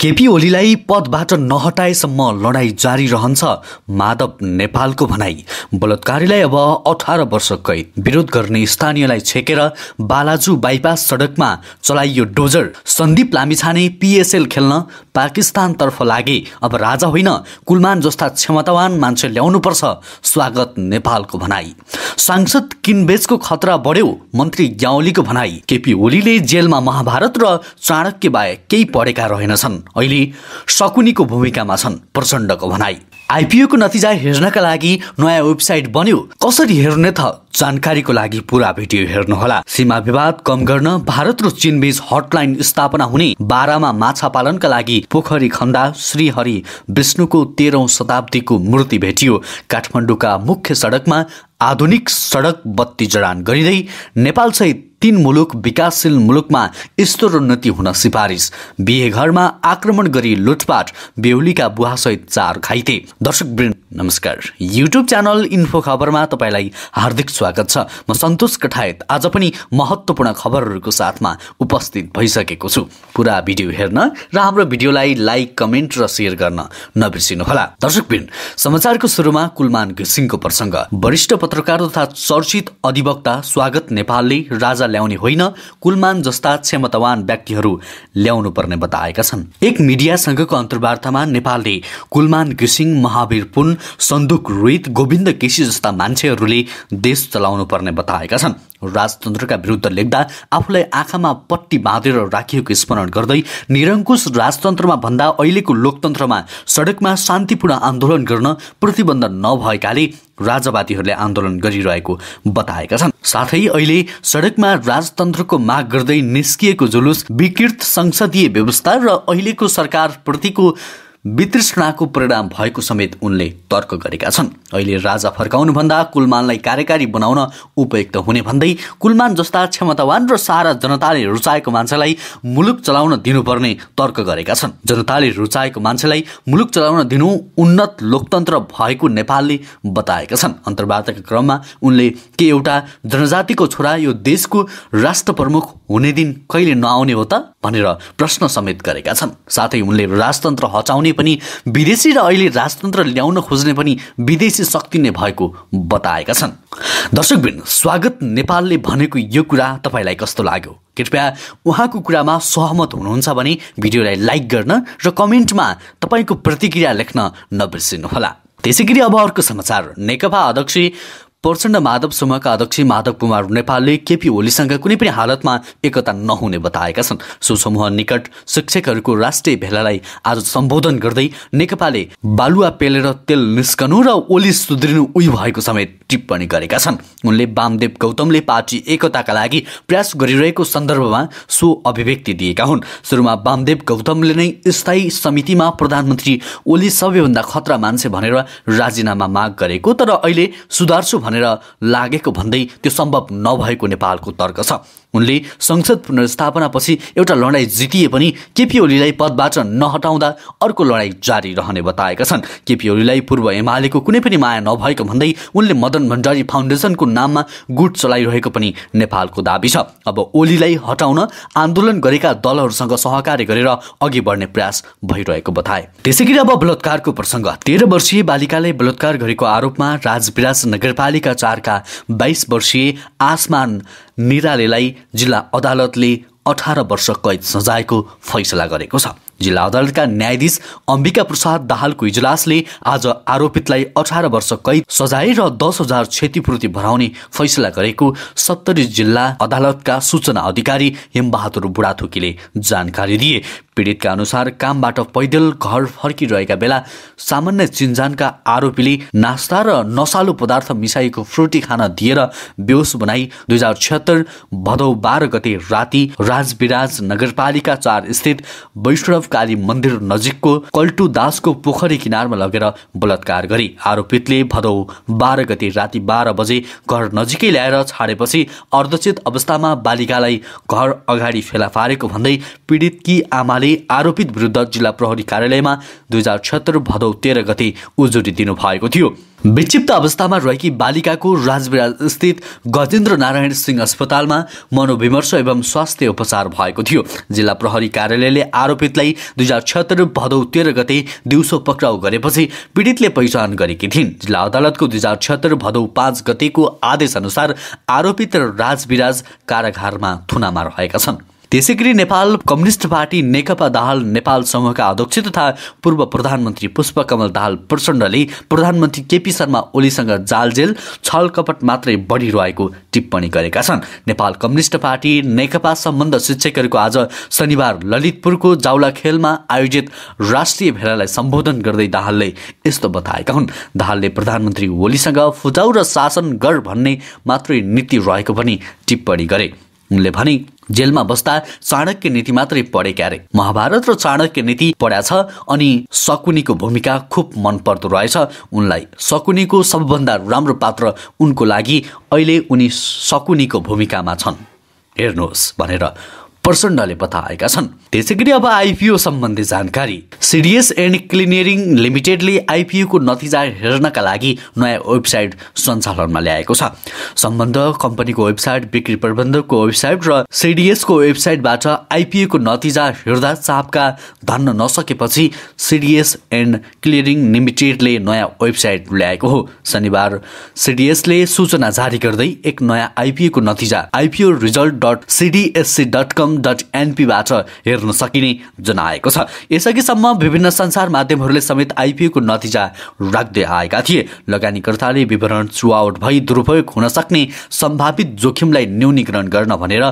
केपी ओलीलाई पदबाट नहटाएसम्म लडाईँ जारी रहन्छ माधव नेपालको भनाई बलात्कारीलाई अब अठार वर्ष कैद विरोध गर्ने स्थानीयलाई छेकेर बालाजु बाइपास सडकमा चलाइयो डोजर सन्दीप लामिछाने पिएसएल खेल्न पाकिस्तानतर्फ लागे अब राजा होइन कुलमान जस्ता क्षमतावान मान्छे ल्याउनुपर्छ स्वागत नेपालको भनाई सांसद किनबेचको खतरा बढ्यो मन्त्री ग्याउलीको भनाई केपी ओलीले जेलमा महाभारत र चाणक्य बाहेक केही पढेका रहेनछन् अहिले शकुनीको भूमिकामा छन् प्रचण्डको भनाई आइपिओको नतिजा हेर्नका लागि नयाँ वेबसाइट बन्यो कसरी हेर्ने त जानकारीको लागि पुरा भिडियो हेर्नुहोला सीमा विवाद कम गर्न भारत र बीच हटलाइन स्थापना हुने बाह्रमा माछा पालनका लागि पोखरी खन्दा श्रीहरि विष्णुको तेह्रौं शताब्दीको मूर्ति भेटियो काठमाडौँका मुख्य सडकमा आधुनिक सडक बत्ती जडान गरिँदै नेपालसहित तीन मुलुक विकासशील मुलुकमा स्तरोन्नति हुन सिफारिस बिहे घरमा आक्रमण गरी लुटपाट बेहुलीका बुहासहित चार घाइते दर्शक नमस्कार युट्युब च्यानल इन्फो खबरमा तपाईँलाई हार्दिक स्वागत छ म सन्तोष कठायत आज पनि महत्वपूर्ण खबरहरूको साथमा उपस्थित भइसकेको छु पुरा भिडियो हेर्न र हाम्रो भिडियोलाई लाइक कमेन्ट र सेयर गर्न नबिर्सिनुहोला दर्शक समाचारको सुरुमा कुलमान घिसिङको प्रसङ्ग वरिष्ठ पत्रकार तथा चर्चित अधिवक्ता स्वागत नेपालले राजा ल्याउने होइन कुलमान जस्ता क्षमतावान व्यक्तिहरू ल्याउनु पर्ने बताएका छन् एक मिडियासँगको अन्तर्वार्तामा नेपालले कुलमान घिसिङ महावीर पुन सन्दुक रोहित गोविन्द केसी जस्ता मान्छेहरूले देश चलाउनु पर्ने बताएका छन् राजतन्त्रका विरुद्ध लेख्दा आफूलाई आँखामा पट्टी बाँधेर राखिएको स्मरण गर्दै निरङ्कुश राजतन्त्रमा भन्दा अहिलेको लोकतन्त्रमा सडकमा शान्तिपूर्ण आन्दोलन गर्न प्रतिबन्ध नभएकाले राजावादीहरूले आन्दोलन गरिरहेको बताएका छन् साथै अहिले सडकमा राजतन्त्रको माग गर्दै निस्किएको जुलुस विकृत संसदीय व्यवस्था र अहिलेको सरकारप्रतिको वितृष्णाको परिणाम भएको समेत उनले तर्क गरेका छन् अहिले राजा फर्काउनुभन्दा कुलमानलाई कार्यकारी बनाउन उपयुक्त हुने भन्दै कुलमान जस्ता क्षमतावान र सारा जनताले रुचाएको मान्छेलाई मुलुक चलाउन दिनुपर्ने तर्क गरेका छन् जनताले रुचाएको मान्छेलाई मुलुक चलाउन दिनु उन्नत लोकतन्त्र भएको नेपालले बताएका छन् अन्तर्वार्ताका क्रममा उनले के एउटा जनजातिको छोरा यो देशको राष्ट्र प्रमुख हुने दिन कहिले नआउने हो त भनेर प्रश्न समेत गरेका छन् साथै उनले राजतन्त्र हटाउने ल्याउने पनि विदेशी र अहिले राजतन्त्र ल्याउन खोज्ने पनि विदेशी शक्ति नै भएको बताएका छन् दर्शकबिन स्वागत नेपालले भनेको यो कुरा तपाईँलाई कस्तो लाग्यो कृपया उहाँको कुरामा सहमत हुनुहुन्छ भने भिडियोलाई लाइक गर्न र कमेन्टमा तपाईँको प्रतिक्रिया लेख्न नबिर्सिनुहोला त्यसै गरी अब अर्को समाचार नेकपा अध्यक्ष प्रचण्ड माधव समूहका अध्यक्ष माधव कुमार नेपालले केपी ओलीसँग कुनै पनि हालतमा एकता नहुने बताएका छन् सो समूह निकट शिक्षकहरूको राष्ट्रिय भेलालाई आज सम्बोधन गर्दै नेकपाले बालुवा पेलेर तेल निस्कनु र ओली सुध्रिनु उही भएको समेत टिप्पणी गरेका छन् उनले वामदेव गौतमले पार्टी एकताका लागि प्रयास गरिरहेको सन्दर्भमा सो अभिव्यक्ति दिएका हुन् सुरुमा वामदेव गौतमले नै स्थायी समितिमा प्रधानमन्त्री ओली सबैभन्दा खतरा मान्छे भनेर राजीनामा माग गरेको तर अहिले सुधार्छु भनेर भनेर लागेको भन्दै त्यो सम्भव नभएको नेपालको तर्क छ उनले संसद पुनर्स्थापनापछि एउटा लडाईँ जितिए पनि केपी ओलीलाई पदबाट नहटाउँदा अर्को लडाईँ जारी रहने बताएका छन् केपी ओलीलाई पूर्व एमालेको कुनै पनि माया नभएको भन्दै उनले मदन भण्डारी फाउन्डेसनको नाममा गुट चलाइरहेको पनि नेपालको दावी छ अब ओलीलाई हटाउन आन्दोलन गरेका दलहरूसँग सहकार्य गरेर अघि बढ्ने प्रयास भइरहेको बताए त्यसै गरी अब बलात्कारको प्रसङ्ग तेह्र वर्षीय बालिकाले बलात्कार गरेको आरोपमा राजविराज नगरपालिका चारका बाइस वर्षीय आसमान निरालेलाई जिल्ला अदालतले अठार वर्ष कैद सजायको फैसला गरेको छ जिल्ला अदालतका न्यायाधीश अम्बिका प्रसाद दाहालको इजलासले आज आरोपितलाई अठार वर्ष कैद सजाय र दस हजार क्षतिपूर्ति भराउने फैसला गरेको सत्तरी जिल्ला अदालतका सूचना अधिकारी हिमबहादुर बुढाथोकीले जानकारी दिए पीडितका अनुसार कामबाट पैदल घर फर्किरहेका बेला सामान्य चिन्जानका आरोपीले नास्ता र नसालु पदार्थ मिसाइएको फ्रुटी खान दिएर बेहोस बनाई दुई हजार छत्तर भदौ बाह्र गते राति राजविराज नगरपालिका चार स्थित वैष्णव काली मन्दिर नजिकको कल्टु दासको पोखरी किनारमा लगेर बलात्कार गरी आरोपितले भदौ बाह्र गते राति बाह्र बजे घर नजिकै ल्याएर छाडेपछि अर्धचित अवस्थामा बालिकालाई घर अगाडि फेला पारेको भन्दै पीडितकी आमाले आरोपित विरुद्ध जिल्ला प्रहरी कार्यालयमा दुई हजार भदौ तेह्र गति उजुरी दिनुभएको थियो विक्षिप्त अवस्थामा रहेकी बालिकाको राजविराजस्थित गजेन्द्र नारायण सिंह अस्पतालमा मनोविमर्श एवं स्वास्थ्य उपचार भएको थियो जिल्ला प्रहरी कार्यालयले आरोपितलाई दुई हजार छत्तर भदौ तेह्र गते दिउँसो पक्राउ गरेपछि पीडितले पहिचान गरेकी थिइन् जिल्ला अदालतको दुई हजार छत्तर भदौ पाँच गतेको आदेशअनुसार आरोपित र राजविराज कारागारमा थुनामा रहेका छन् त्यसै गरी नेपाल कम्युनिस्ट पार्टी नेकपा दाहाल नेपाल समूहका अध्यक्ष तथा पूर्व प्रधानमन्त्री पुष्पकमल दाहाल प्रचण्डले प्रधानमन्त्री केपी शर्मा ओलीसँग जालजेल कपट मात्रै बढिरहेको टिप्पणी गरेका छन् नेपाल कम्युनिस्ट पार्टी नेकपा सम्बन्ध शिक्षकहरूको आज शनिबार ललितपुरको जाउलाखेलमा आयोजित राष्ट्रिय भेलालाई सम्बोधन गर्दै दाहालले यस्तो बताएका हुन् दाहालले प्रधानमन्त्री ओलीसँग फुजाउ र शासन गर भन्ने मात्रै नीति रहेको पनि टिप्पणी गरे उनले भने जेलमा बस्दा चाणक्य नीति मात्रै पढे क्यारे महाभारत र चाणक्य नीति पढ्या छ अनि सकुनीको भूमिका खुब मन पर्दो रहेछ उनलाई सकुनीको सबभन्दा राम्रो पात्र उनको लागि अहिले उनी सकुनीको भूमिकामा छन् हेर्नुहोस् भनेर प्रचण्डले बताएका छन् त्यसै गरी अब आइपिओ सम्बन्धी जानकारी सिडिएस एन्ड क्लिनियरिङ लिमिटेडले आइपिओको नतिजा हेर्नका लागि नयाँ वेबसाइट सञ्चालनमा ल्याएको छ सम्बन्ध कम्पनीको वेबसाइट बिक्री प्रबन्धकको वेबसाइट र सिडिएसको वेबसाइटबाट आइपिओको नतिजा हेर्दा चापका धन्न नसकेपछि सिडिएस एन्ड क्लियरिङ लिमिटेडले नयाँ वेबसाइट ल्याएको हो शनिबार सिडिएसले सूचना जारी गर्दै एक नयाँ आइपिओको नतिजा IPO result dot CDSC dot com dot एनपीबाट हेर्न सकिने जनाएको छ यसअघिसम्म विभिन्न संसार माध्यमहरूले समेत आइपिओको नतिजा राख्दै आएका थिए लगानीकर्ताले विवरण चुआवट भई दुरुपयोग हुन सक्ने सम्भावित जोखिमलाई न्यूनीकरण गर्न भनेर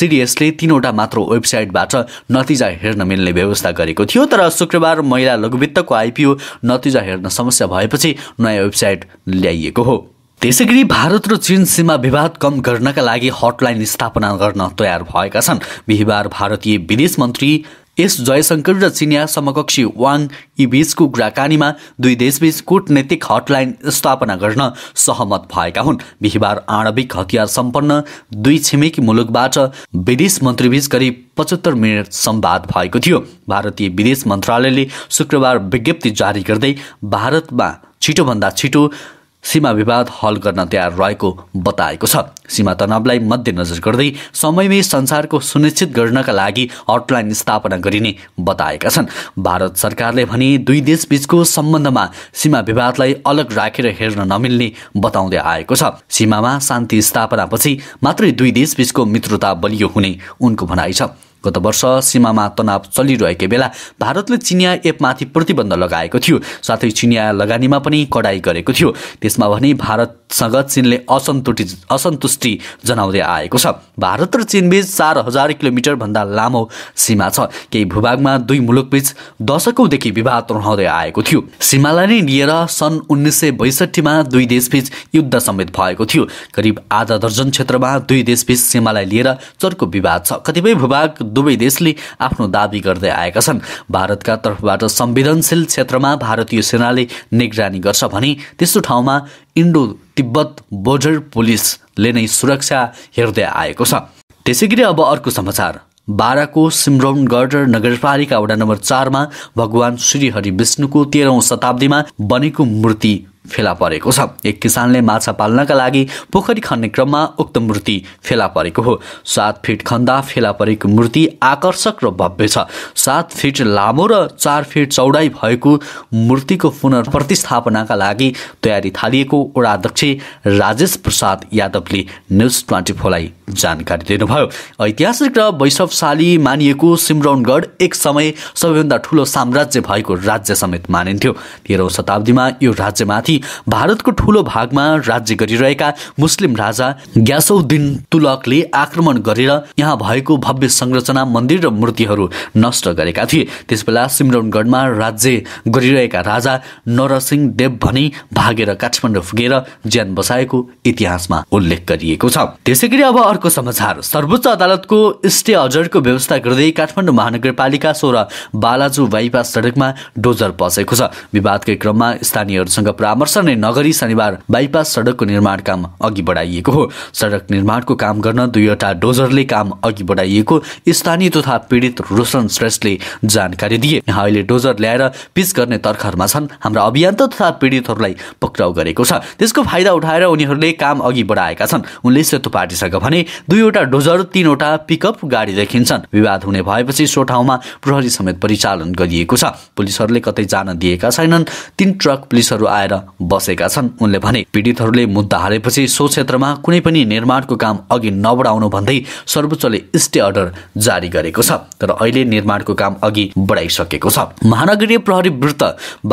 सिडिएसले तिनवटा मात्र वेबसाइटबाट नतिजा हेर्न मिल्ने व्यवस्था गरेको थियो तर शुक्रबार महिला लघुवित्तको आइपिओ नतिजा हेर्न समस्या भएपछि नयाँ वेबसाइट ल्याइएको हो त्यसै गरी भारत र चीन सीमा विवाद कम गर्नका लागि हटलाइन स्थापना गर्न तयार भएका छन् बिहिबार भारतीय विदेश मन्त्री एस जयशंकर र चिनिया समकक्षी वाङ बीचको कुराकानीमा दुई देशबीच कूटनैतिक हटलाइन स्थापना गर्न सहमत भएका हुन् बिहिबार आणविक हतियार सम्पन्न दुई छिमेकी मुलुकबाट विदेश मन्त्रीबीच करिब पचहत्तर मिनट सम्वाद भएको थियो भारतीय विदेश मन्त्रालयले शुक्रबार विज्ञप्ति जारी गर्दै भारतमा छिटोभन्दा छिटो सीमा विवाद हल गर्न तयार रहेको बताएको छ सीमा तनावलाई मध्यनजर गर्दै समयमै संसारको सुनिश्चित गर्नका लागि हटलाइन स्थापना गरिने बताएका छन् भारत सरकारले भने दुई देशबीचको सम्बन्धमा सीमा विवादलाई अलग राखेर हेर्न नमिल्ने बताउँदै आएको छ सीमामा शान्ति स्थापनापछि मात्रै दुई देशबीचको मित्रता बलियो हुने उनको भनाइ छ गत वर्ष सीमामा तनाव चलिरहेकै बेला भारतले चिनिया एपमाथि प्रतिबन्ध लगाएको थियो साथै चिनिया लगानीमा पनि कडाई गरेको थियो त्यसमा भने भारतसँग चिनले असन्तुष्टि असन्तुष्टि जनाउँदै आएको छ भारत र चिनबीच चार हजार किलोमिटरभन्दा लामो सीमा छ केही भूभागमा दुई मुलुकबीच दशकौँदेखि विवाद रहँदै आएको थियो सीमालाई नै लिएर सन् उन्नाइस सय बैसठीमा दुई देशबीच युद्ध समेत भएको थियो करिब आधा दर्जन क्षेत्रमा दुई देशबीच सीमालाई लिएर चर्को विवाद छ कतिपय भूभाग दुवै देशले आफ्नो दावी गर्दै आएका छन् भारतका तर्फबाट संवेदनशील क्षेत्रमा भारतीय सेनाले निगरानी गर्छ भने त्यस्तो ठाउँमा इन्डो तिब्बत बोर्डर पुलिसले नै सुरक्षा हेर्दै आएको छ त्यसै गरी अब अर्को समाचार बाराको सिमरौनगढ नगरपालिका वडा नम्बर चारमा भगवान श्रीहरि विष्णुको तेह्रौँ शताब्दीमा बनेको मूर्ति फेला परेको छ एक किसानले माछा पाल्नका लागि पोखरी खन्ने क्रममा उक्त मूर्ति फेला परेको हो सात फिट खन्दा फेला परेको मूर्ति आकर्षक र भव्य छ सात फिट लामो र चार फिट चौडाइ भएको मूर्तिको पुनर्प्रतिस्थापनाका लागि तयारी थालिएको वडाध्यक्ष राजेश प्रसाद यादवले न्युज ट्वेन्टी फोरलाई जानकारी दिनुभयो ऐतिहासिक र वैशवशाली मानिएको सिमरौनगढ एक समय सबैभन्दा ठुलो साम्राज्य भएको राज्य समेत मानिन्थ्यो तेह्रौँ शताब्दीमा यो राज्यमाथि भारतको ठूलो भागमा राज्य गरिरहेका मुस्लिम राजा ग्यासौद्दिन तुलकले आक्रमण गरेर यहाँ भएको भव्य संरचना मन्दिर र मूर्तिहरू नष्ट गरेका थिए त्यसबेला सिमरनगढमा राज्य गरिरहेका राजा नरसिंह देव भनी भागेर काठमाडौँ पुगेर ज्यान बसाएको इतिहासमा उल्लेख गरिएको छ त्यसै गरी अब अर्को समाचार सर्वोच्च अदालतको स्टे अर्डरको व्यवस्था गर्दै काठमाडौँ महानगरपालिका सोह्र बालाजु बाइपास सडकमा डोजर पसेको छ विवादकै क्रममा स्थानीयहरूसँग परामर्श परामर्श नै नगरी शनिबार बाइपास सडकको निर्माण काम अघि बढाइएको हो सडक निर्माणको काम गर्न दुईवटा डोजरले काम अघि बढाइएको स्थानीय तथा पीडित रोशन श्रेष्ठले जानकारी दिए यहाँ अहिले डोजर ल्याएर पिच गर्ने तर्खरमा छन् हाम्रा अभियन्ता तथा पीडितहरूलाई पक्राउ गरेको छ त्यसको फाइदा उठाएर उनीहरूले काम अघि बढाएका छन् उनले सेतो पार्टीसँग भने दुईवटा डोजर तीनवटा पिकअप गाडी देखिन्छन् विवाद हुने भएपछि सो ठाउँमा प्रहरी समेत परिचालन गरिएको छ पुलिसहरूले कतै जान दिएका छैनन् तीन ट्रक पुलिसहरू आएर बसेका छन् उनले भने पीडितहरूले मुद्दा हारेपछि सो क्षेत्रमा कुनै पनि निर्माणको काम अघि नबढाउनु भन्दै सर्वोच्चले स्टे अर्डर जारी गरेको छ तर अहिले निर्माणको काम अघि बढाइसकेको छ महानगरीय प्रहरी वृत्त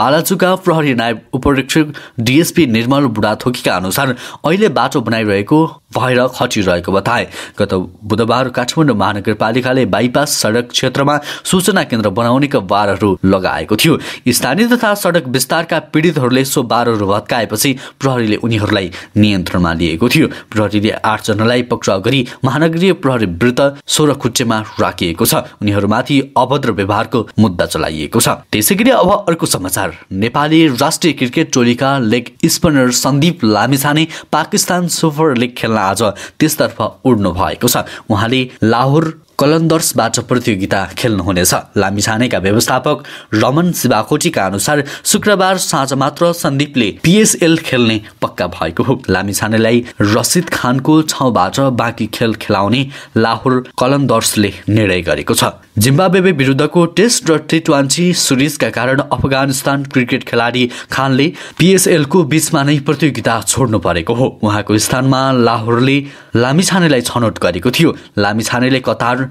बालाचुका प्रहरी नायब उपरीक्षक डिएसपी निर्मल बुढाथोकीका अनुसार अहिले बाटो बनाइरहेको भएर खटिरहेको बताए गत बुधबार काठमाडौँ महानगरपालिकाले बाइपास सडक क्षेत्रमा सूचना केन्द्र बनाउनेका बारहरू लगाएको थियो स्थानीय तथा सडक विस्तारका पीडितहरूले सो बारहरू भत्काएपछि प्रहरीले उनीहरूलाई नियन्त्रणमा लिएको थियो प्रहरीले आठ जनालाई पक्राउ गरी महानगरीय प्रहरी वृत्त सोह्र खुट्टेमा राखिएको छ उनीहरूमाथि अभद्र व्यवहारको मुद्दा चलाइएको छ त्यसै गरी अब अर्को समाचार नेपाली राष्ट्रिय क्रिकेट टोलीका leg spinner Sandeep Lamichhane Pakistan super league खेल्न आज त्यसतर्फ उड्नु भएको छ उहाँले लाहोर कलन्दर्सबाट प्रतियोगिता खेल्नुहुनेछ लामिछानेका व्यवस्थापक रमन शिवाकोटीका अनुसार शुक्रबार साँझ मात्र सन्दीपले पिएसएल खेल्ने पक्का भएको हो लामिछानेलाई रसिद खानको छौबाट बाँकी खेल खेलाउने लाहोर कलन्दर्सले निर्णय गरेको छ जिम्बाब्वे विरुद्धको टेस्ट र टी ट्वेन्टी सिरिजका कारण अफगानिस्तान क्रिकेट खेलाडी खानले पिएसएलको बीचमा नै प्रतियोगिता छोड्नु परेको हो उहाँको स्थानमा लाहोरले लामिछानेलाई छनौट गरेको थियो लामिछानेले कतार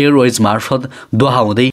एयरवेज मार्फत दोहाउँदै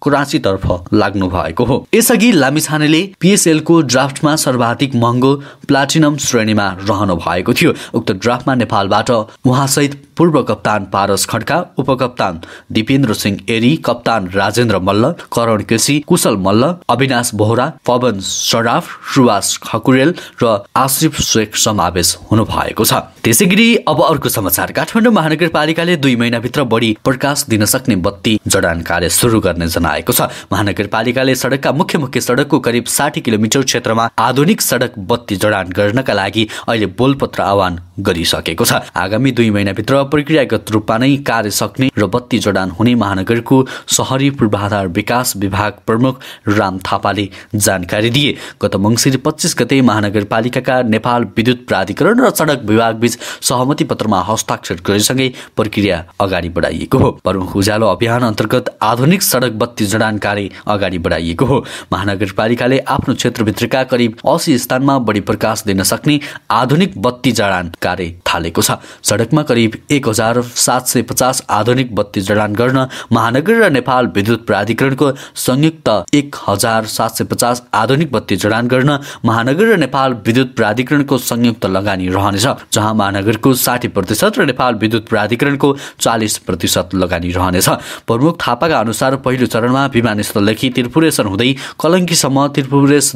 तर्फ लाग्नु भएको हो यसअघि लामिछानेले पिएसएलको ड्राफ्टमा सर्वाधिक महँगो प्लाटिनम श्रेणीमा रहनु भएको थियो उक्त ड्राफ्टमा नेपालबाट उहाँसहित पूर्व कप्तान पारस खड्का उपकप्तान दिपेन्द्र सिंह एरी कप्तान राजेन्द्र मल्ल करण केसी कुशल मल्ल अविनाश बोहरा पवन सराफ सुवास खकुरेल र आसिफ शेख समावेश हुनु भएको छ त्यसै गरी अब अर्को समाचार काठमाडौँ महानगरपालिकाले दुई महिनाभित्र बढी प्रकाश दिन सक्ने बत्ती जडान कार्य सुरु गर्ने जनाएको छ महानगरपालिकाले सडकका मुख्य मुख्य सडकको करिब साठी किलोमिटर क्षेत्रमा आधुनिक सडक बत्ती जडान गर्नका लागि अहिले बोलपत्र आह्वान गरिसकेको छ आगामी दुई महिनाभित्र प्रक्रियागत रूपमा नै कार्य सक्ने र बत्ती जडान हुने महानगरको सहरी पूर्वाधार विकास विभाग प्रमुख राम थापाले जानकारी दिए गत मङ्सिर पच्चिस गते महानगरपालिकाका नेपाल विद्युत प्राधिकरण र सडक विभाग बीच सहमति पत्रमा हस्ताक्षर गरेसँगै प्रक्रिया अगाडि बढाइएको हो प्रमुख उज्यालो अभियान अन्तर्गत आधुनिक सडक बत्ती जडान कार्य अगाडि बढाइएको हो महानगरपालिकाले आफ्नो क्षेत्रभित्रका करिब असी स्थानमा बढी प्रकाश दिन सक्ने आधुनिक बत्ती जडान कार्य थालेको छ सडकमा करिब एक हजार सात सय पचास आधुनिक बत्ती जडान गर्न महानगर र नेपाल विद्युत प्राधिकरणको संयुक्त एक हजार सात सय पचास आधुनिक बत्ती जडान गर्न महानगर र नेपाल विद्युत प्राधिकरणको संयुक्त लगानी रहनेछ जहाँ महानगरको साठी प्रतिशत र नेपाल विद्युत प्राधिकरणको चालिस प्रतिशत लगानी रहनेछ प्रमुख थापाका अनुसार पहिलो चरणमा विमानस्थलदेखि त्रिपुरेश्वर हुँदै कलङ्कीसम्म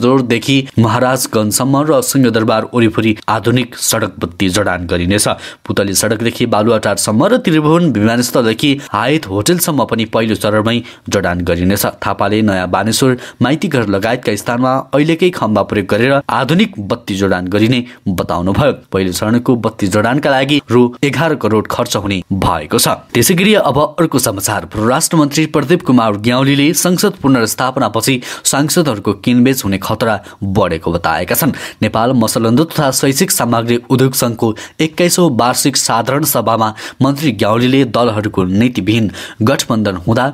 रोडदेखि महाराजगञ्जसम्म र सिंहदरबार वरिपरि आधुनिक सडक बत्ती जडान गरिनेछ पुतली सडकदेखि बालुवाटारसम्म र त्रिभुवन विमानस्थलदेखि हायत होटेलसम्म पनि पहिलो चरणमै जडान गरिनेछ थापाले नयाँ बानेश्वर माइतीघर लगायतका स्थानमा अहिलेकै खम्बा प्रयोग गरेर आधुनिक बत्ती जडान गरिने बताउनु भयो पहिलो चरणको बत्ती जडानका लागि रु एघार करोड खर्च हुने भएको छ त्यसै गरी अब अर्को समाचार परराष्ट्र मन्त्री प्रदीप कुमार ग्याउलीले संसद पुनर्स्थापनापछि सांसदहरूको किनबेच हुने खतरा बढेको बताएका छन् नेपाल मसलन्द तथा शैक्षिक सामग्री उद्योग संघको एक्काइसौँ वार्षिक साधारण सभामा मन्त्री ग्याउलीले दलहरूको नीतिविहीन गठबन्धन हुँदा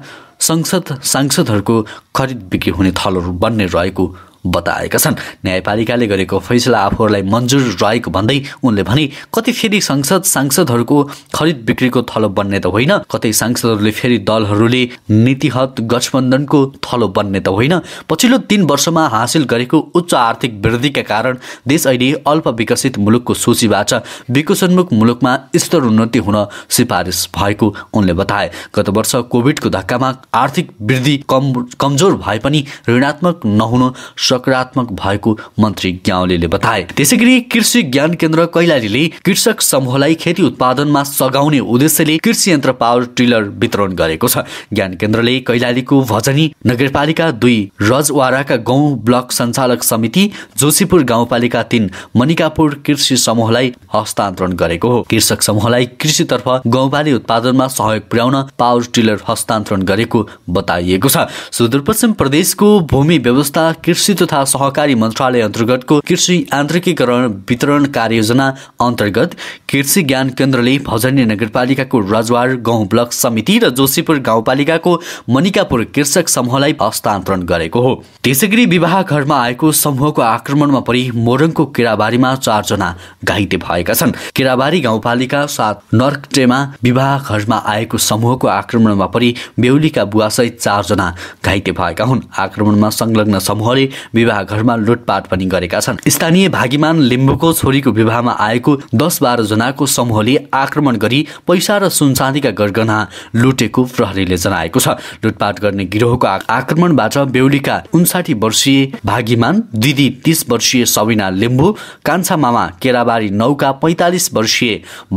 संसद सांसदहरूको खरिद बिक्री हुने थलो बन्ने रहेको बताएका छन् न्यायपालिकाले गरेको फैसला आफूहरूलाई मन्जुर रहेको भन्दै उनले भने कति फेरि संसद सांसदहरूको खरिद बिक्रीको थलो बन्ने त होइन कतै सांसदहरूले फेरि दलहरूले नीतिहत गठबन्धनको थलो बन्ने त होइन पछिल्लो तीन वर्षमा हासिल गरेको उच्च आर्थिक वृद्धिका कारण देश अहिले अल्प विकसित मुलुकको सूचीबाट विकसनमुख मुलुकमा स्तर उन्नति हुन सिफारिस भएको उनले बताए गत वर्ष कोभिडको धक्कामा आर्थिक वृद्धि कम कमजोर भए पनि ऋणात्मक नहुन सकारात्मक भएको मन्त्री ग्याउलेले बताए त्यसै गरी कृषि ज्ञान केन्द्र कैलालीले कृषक समूहलाई खेती उत्पादनमा सघाउने उद्देश्यले कृषि यन्त्र पावर टिलर वितरण गरेको छ ज्ञान केन्द्रले कैलालीको भजनी नगरपालिका दुई रजवाराका गाउँ ब्लक सञ्चालक समिति जोशीपुर गाउँपालिका तीन मनिकापुर कृषि समूहलाई हस्तान्तरण गरेको हो कृषक समूहलाई कृषितर्फ गाउँपाली उत्पादनमा सहयोग पुर्याउन पावर टिलर हस्तान्तरण गरेको बताइएको छ सुदूरपश्चिम प्रदेशको भूमि व्यवस्था कृषि तथा सहकारी मन्त्रालय अन्तर्गतको कृषि आन्तरिकीकरण वितरण कार्ययोजना अन्तर्गत कृषि ज्ञान केन्द्रले भजनी नगरपालिकाको रजवार गाउँ ब्लक समिति र जोशीपुर गाउँपालिकाको मनिकापुर कृषक समूहलाई हस्तान्तरण गरेको हो त्यसैगरी विवाह घरमा आएको समूहको आक्रमणमा परि मोरङको केराबारीमा चारजना घाइते भएका छन् केराबारी गाउँपालिका साथ नर्कटेमा विवाह घरमा आएको समूहको आक्रमणमा परि बेहुलीका बुवासहित चारजना घाइते भएका हुन् आक्रमणमा संलग्न समूहले विवाह घरमा लुटपाट पनि गरेका छन् स्थानीय भागीमान लिम्बूको छोरीको विवाहमा आएको दस बाह्र जनाको समूहले आक्रमण गरी पैसा र सुनचाँदीका गरगना लुटेको प्रहरीले जनाएको छ लुटपाट गर्ने गिरोहको आक्रमणबाट बेहुलीका उन्साठी वर्षीय भागीमान दिदी तीस वर्षीय सविना लिम्बू कान्छा मामा केराबारी नौका पैँतालिस वर्षीय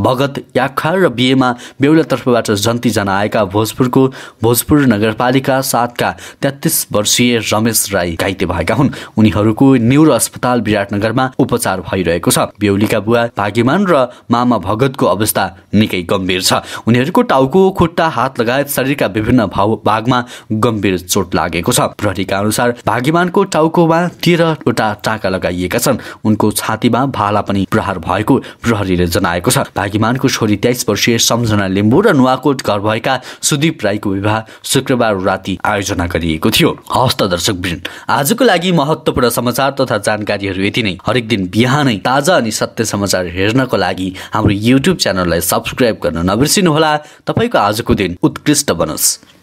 भगत याखा र बिहेमा तर्फबाट जन्तीजना आएका भोजपुरको भोजपुर नगरपालिका सातका तेत्तिस वर्षीय रमेश राई घाइते भएका हुन् हुन् उनीहरूको नेउरो अस्पताल विराटनगरमा उपचार भइरहेको छ बेहुलीका बुवा भाग्यमान र मामा भगतको अवस्था निकै गम्भीर छ उनीहरूको टाउको खुट्टा हात लगायत शरीरका विभिन्न भागमा गम्भीर चोट लागेको छ प्रहरीका अनुसार भाग्यमानको टाउकोमा तेह्रवटा टाका लगाइएका छन् उनको छातीमा भाला पनि प्रहार भएको प्रहरीले जनाएको छ भागीमानको छोरी तेइस वर्षीय सम्झना लिम्बू र नुवाकोट घर भएका सुदीप राईको विवाह शुक्रबार राति आयोजना गरिएको थियो हस्त दर्शक आजको लागि लागि महत्त्वपूर्ण समाचार तथा जानकारीहरू यति नै हरेक दिन बिहानै ताजा अनि सत्य समाचार हेर्नको लागि हाम्रो युट्युब च्यानललाई सब्सक्राइब गर्न नबिर्सिनुहोला तपाईँको आजको दिन उत्कृष्ट बनोस्